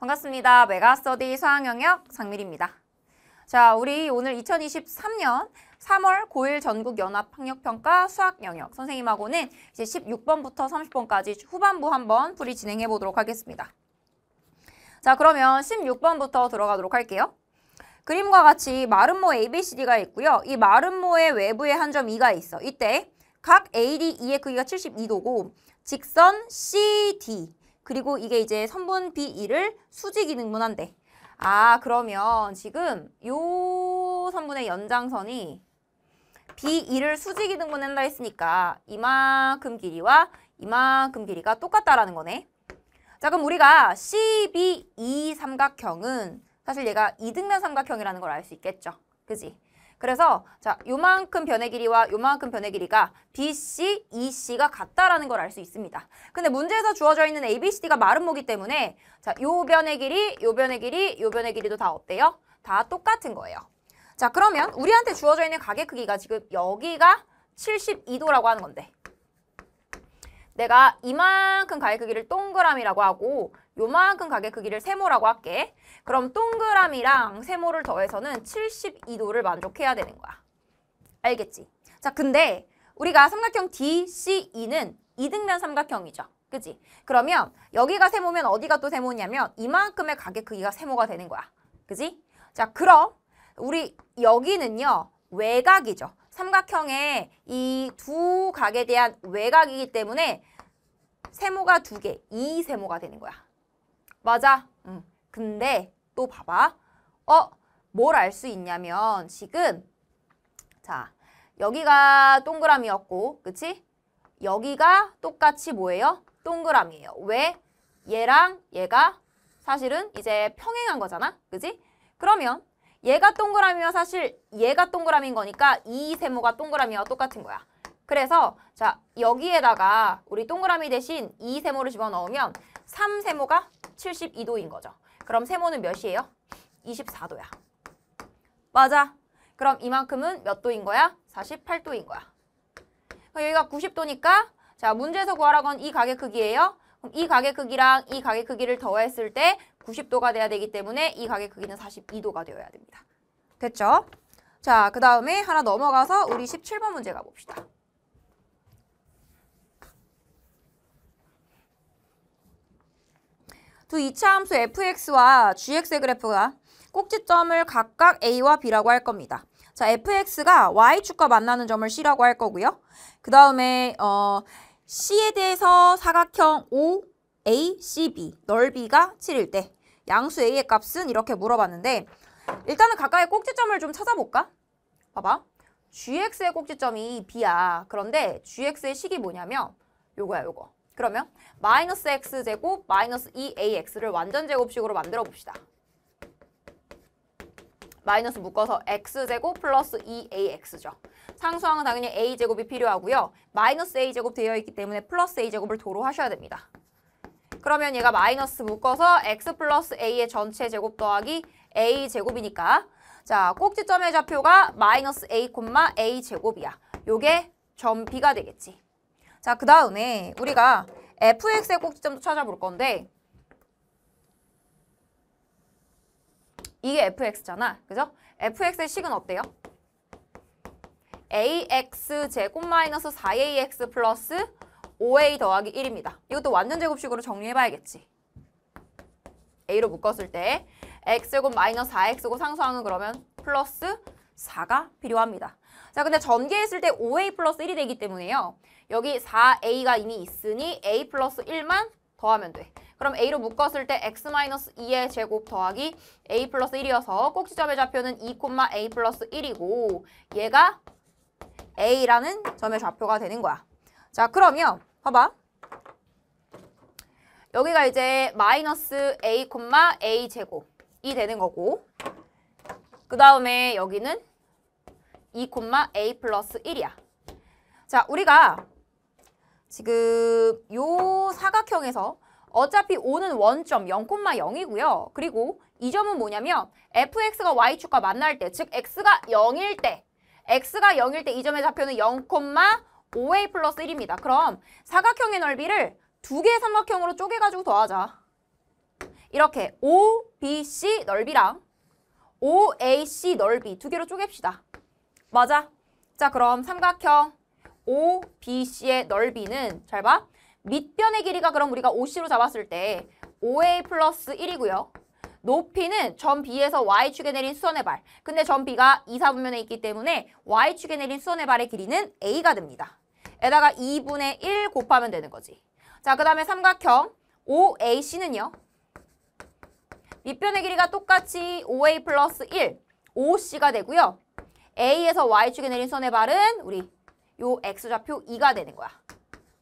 반갑습니다. 메가스터디 수학영역 상미입니다 자, 우리 오늘 2023년 3월 고일 전국연합학력평가 수학영역 선생님하고는 이제 16번부터 30번까지 후반부 한번 풀이 진행해 보도록 하겠습니다. 자, 그러면 16번부터 들어가도록 할게요. 그림과 같이 마름모 ABCD가 있고요. 이 마름모의 외부에 한 점 E가 있어. 이때 각 AD, E의 크기가 72도고 직선 CD, 그리고 이게 이제 선분 B2를 수직이 등분한데아 그러면 지금 요선분의 연장선이 B2를 수직이 등분한다 했으니까 이만큼 길이와 이만큼 길이가 똑같다라는 거네. 자 그럼 우리가 CBE 삼각형은 사실 얘가 이등면 삼각형이라는 걸 알 수 있겠죠. 그지? 그래서 자 요만큼 변의 길이와 요만큼 변의 길이가 BC, EC가 같다라는 걸 알 수 있습니다. 근데 문제에서 주어져 있는 ABCD가 마름모기 때문에 자요 변의 길이, 요 변의 길이, 요 변의 길이도 다 어때요? 다 똑같은 거예요. 자 그러면 우리한테 주어져 있는 가게 크기가 지금 여기가 72도라고 하는 건데 내가 이만큼 가게 크기를 동그라미라고 하고 요만큼 가게 크기를 세모라고 할게. 그럼 동그라미랑 세모를 더해서는 72도를 만족해야 되는 거야. 알겠지? 자, 근데 우리가 삼각형 DCE는 이등면 삼각형이죠. 그지? 그러면 여기가 세모면 어디가 또 세모냐면 이만큼의 가게 크기가 세모가 되는 거야. 그지? 자, 그럼 우리 여기는요. 외곽이죠. 삼각형의 이 두 각에 대한 외곽이기 때문에 세모가 두 개, 이세모가 되는 거야. 맞아. 응. 근데 또 봐봐. 어? 뭘 알 수 있냐면 지금 자 여기가 동그라미였고 그치? 여기가 똑같이 뭐예요? 동그라미예요. 왜? 얘랑 얘가 사실은 이제 평행한 거잖아. 그치 그러면 얘가 동그라미면 사실 얘가 동그라미인 거니까 이 세모가 동그라미와 똑같은 거야. 그래서 자 여기에다가 우리 동그라미 대신 이 세모를 집어넣으면 삼세모가 72도인 거죠. 그럼 세모는 몇이에요? 24도야. 맞아. 그럼 이만큼은 몇 도인 거야? 48도인 거야. 여기가 90도니까 자 문제에서 구하라건 이 가게 크기예요. 그럼 이 가게 크기랑 이 가게 크기를 더했을 때 90도가 돼야 되기 때문에 이 가게 크기는 42도가 되어야 됩니다. 됐죠? 자, 그 다음에 하나 넘어가서 우리 17번 문제 가봅시다. 두 이차 함수 fx와 gx의 그래프가 꼭지점을 각각 a와 b라고 할 겁니다. 자, fx가 y축과 만나는 점을 c라고 할 거고요. 그 다음에 어, c에 대해서 사각형 O, A, CB, 넓이가 7일 때 양수 a의 값은 이렇게 물어봤는데 일단은 각각의 꼭지점을 좀 찾아볼까? 봐봐. gx의 꼭지점이 b야. 그런데 gx의 식이 뭐냐면 요거야 요거. 그러면 마이너스 x제곱 마이너스 2ax를 완전제곱식으로 만들어 봅시다. 마이너스 묶어서 x제곱 플러스 2ax죠. 상수항은 당연히 a제곱이 필요하고요. 마이너스 a제곱 되어 있기 때문에 플러스 a제곱을 도로 하셔야 됩니다. 그러면 얘가 마이너스 묶어서 x 플러스 a의 전체 제곱 더하기 a제곱이니까 자 꼭지점의 좌표가 마이너스 a, a제곱이야. 요게 점 b가 되겠지. 자, 그 다음에 우리가 fx의 꼭지점도 찾아볼 건데 이게 fx잖아. 그죠? fx의 식은 어때요? ax 제곱 마이너스 4ax 플러스 5a 더하기 1입니다. 이것도 완전 제곱식으로 정리해봐야겠지. a로 묶었을 때 x제곱 마이너스 4x고 상수항은 그러면 플러스 4가 필요합니다. 자, 근데 전개했을 때 5a 플러스 1이 되기 때문에요. 여기 4a가 이미 있으니 a 플러스 1만 더하면 돼. 그럼 a로 묶었을 때 x 마이너스 2의 제곱 더하기 a 플러스 1이어서 꼭지점의 좌표는 2, a 플러스 1이고 얘가 a라는 점의 좌표가 되는 거야. 자, 그러면 봐봐. 여기가 이제 마이너스 a, a 제곱이 되는 거고 그 다음에 여기는 2,a 플러스 1이야. 자, 우리가 지금 요 사각형에서 어차피 오는 원점 0,0이고요. 그리고 이 점은 뭐냐면 fx가 y축과 만날 때, 즉 x가 0일 때, x가 0일 때 이 점의 좌표는 0 a 플러스 1입니다. 그럼 사각형의 넓이를 두 개의 삼각형으로 쪼개가지고 더하자. 이렇게 O, B, C 넓이랑 O, A, C 넓이 두 개로 쪼갭시다. 맞아. 자, 그럼 삼각형 OBC의 넓이는 잘 봐. 밑변의 길이가 그럼 우리가 OC로 잡았을 때 o a 플러스 1이고요. 높이는 점 B에서 Y축에 내린 수선의 발. 근데 점 B가 2, 4분면에 있기 때문에 Y축에 내린 수선의 발의 길이는 A가 됩니다. 에다가 2분의 1 곱하면 되는 거지. 자, 그 다음에 삼각형 OAC는요. 밑변의 길이가 똑같이 o a 플러스 1, OC가 되고요. A에서 Y축에 내린 선의 발은 우리 요 X좌표 2가 되는 거야.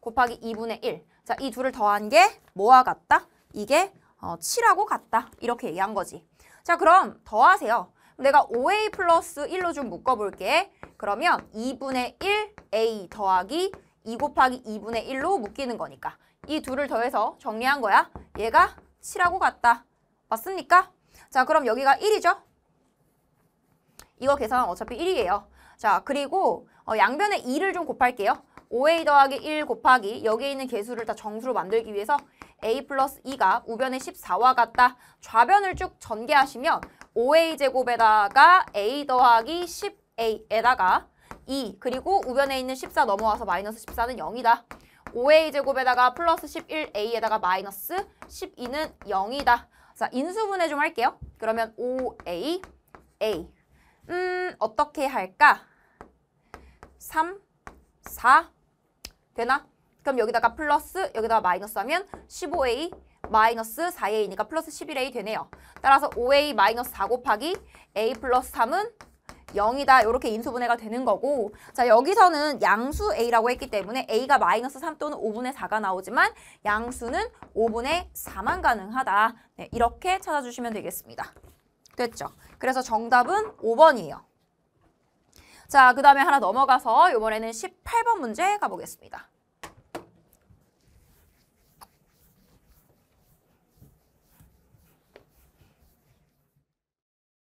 곱하기 2분의 1. 자, 이 둘을 더한 게 뭐와 같다? 이게 어, 7하고 같다. 이렇게 얘기한 거지. 자, 그럼 더하세요. 내가 5A 플러스 1로 좀 묶어볼게. 그러면 2분의 1A 더하기 2 곱하기 2분의 1로 묶이는 거니까 이 둘을 더해서 정리한 거야. 얘가 7하고 같다. 맞습니까? 자, 그럼 여기가 1이죠? 이거 계산은 어차피 1이에요. 자, 그리고 어, 양변에 2를 좀 곱할게요. 5a 더하기 1 곱하기 여기에 있는 개수를 다 정수로 만들기 위해서 a 플러스 2가 우변의 14와 같다. 좌변을 쭉 전개하시면 5a 제곱에다가 a 더하기 10a에다가 2 그리고 우변에 있는 14 넘어와서 마이너스 14는 0이다. 5a 제곱에다가 플러스 11a에다가 마이너스 12는 0이다. 자, 인수분해 좀 할게요. 그러면 5a, a 음, 어떻게 할까? 3, 4 되나? 그럼 여기다가 플러스, 여기다가 마이너스 하면 15a 마이너스 4a니까 플러스 11a 되네요. 따라서 5a 마이너스 4 곱하기 a 플러스 3은 0이다. 이렇게 인수분해가 되는 거고 자 여기서는 양수 a라고 했기 때문에 a가 마이너스 3 또는 5분의 4가 나오지만 양수는 5분의 4만 가능하다. 네, 이렇게 찾아주시면 되겠습니다. 됐죠? 그래서 정답은 5번이에요. 자, 그 다음에 하나 넘어가서 이번에는 18번 문제 가보겠습니다.